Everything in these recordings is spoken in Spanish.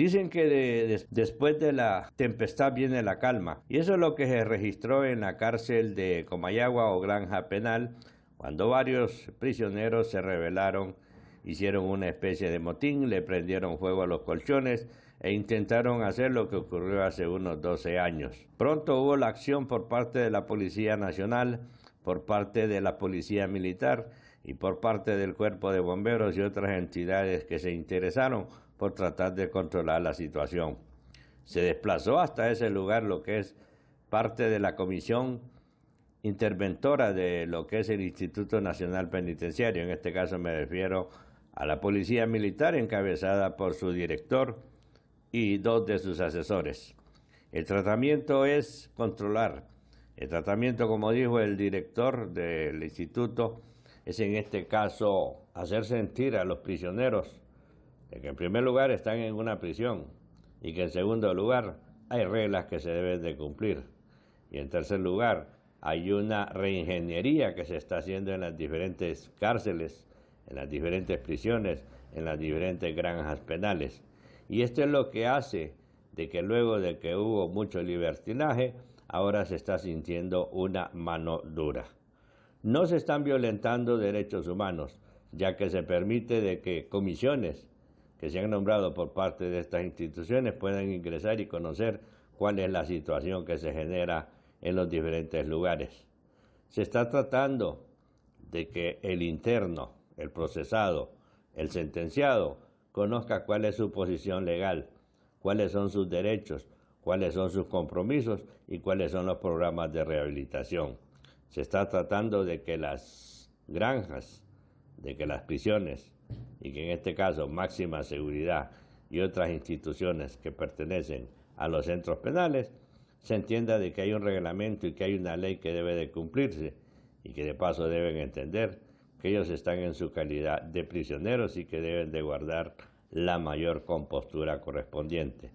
Dicen que después de la tempestad viene la calma, y eso es lo que se registró en la cárcel de Comayagua o Granja Penal, cuando varios prisioneros se rebelaron, hicieron una especie de motín, le prendieron fuego a los colchones e intentaron hacer lo que ocurrió hace unos 12 años. Pronto hubo la acción por parte de la Policía Nacional, por parte de la Policía Militar y por parte del Cuerpo de Bomberos y otras entidades que se interesaron por tratar de controlar la situación. Se desplazó hasta ese lugar lo que es parte de la comisión interventora de lo que es el Instituto Nacional Penitenciario. En este caso me refiero a la Policía Militar encabezada por su director y dos de sus asesores. El tratamiento es controlar. El tratamiento, como dijo el director del instituto, es en este caso hacer sentir a los prisioneros que en primer lugar están en una prisión y que en segundo lugar hay reglas que se deben de cumplir y en tercer lugar hay una reingeniería que se está haciendo en las diferentes cárceles, en las diferentes prisiones, en las diferentes granjas penales. Y esto es lo que hace de que luego de que hubo mucho libertinaje, ahora se está sintiendo una mano dura. No se están violentando derechos humanos, ya que se permite de que comisiones que se han nombrado por parte de estas instituciones puedan ingresar y conocer cuál es la situación que se genera en los diferentes lugares. Se está tratando de que el interno, el procesado, el sentenciado, conozca cuál es su posición legal, cuáles son sus derechos, cuáles son sus compromisos y cuáles son los programas de rehabilitación. Se está tratando de que las granjas, de que las prisiones, y que en este caso máxima seguridad y otras instituciones que pertenecen a los centros penales, se entienda de que hay un reglamento y que hay una ley que debe de cumplirse y que de paso deben entender que ellos están en su calidad de prisioneros y que deben de guardar la mayor compostura correspondiente.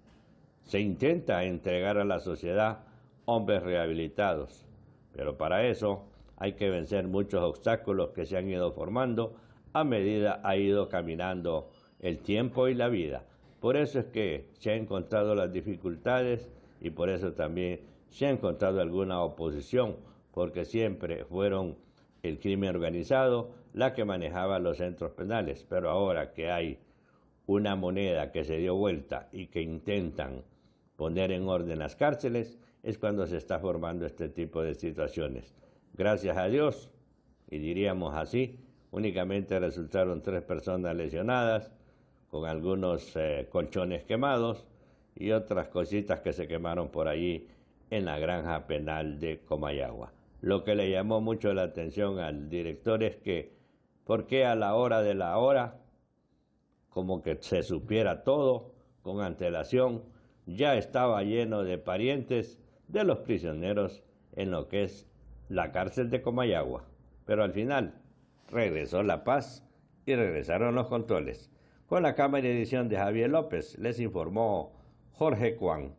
Se intenta entregar a la sociedad hombres rehabilitados, pero para eso hay que vencer muchos obstáculos que se han ido formando a medida ha ido caminando el tiempo y la vida. Por eso es que se han encontrado las dificultades y por eso también se ha encontrado alguna oposición, porque siempre fueron el crimen organizado la que manejaba los centros penales. Pero ahora que hay una moneda que se dio vuelta y que intentan poner en orden las cárceles, es cuando se está formando este tipo de situaciones. Gracias a Dios, y diríamos así, Únicamente resultaron tres personas lesionadas, con algunos eh, colchones quemados y otras cositas que se quemaron por allí en la granja penal de Comayagua. Lo que le llamó mucho la atención al director es que, ¿por a la hora de la hora, como que se supiera todo con antelación, ya estaba lleno de parientes de los prisioneros en lo que es la cárcel de Comayagua? Pero al final Regresó la paz y regresaron los controles. Con la cámara de edición de Javier López les informó Jorge Cuán.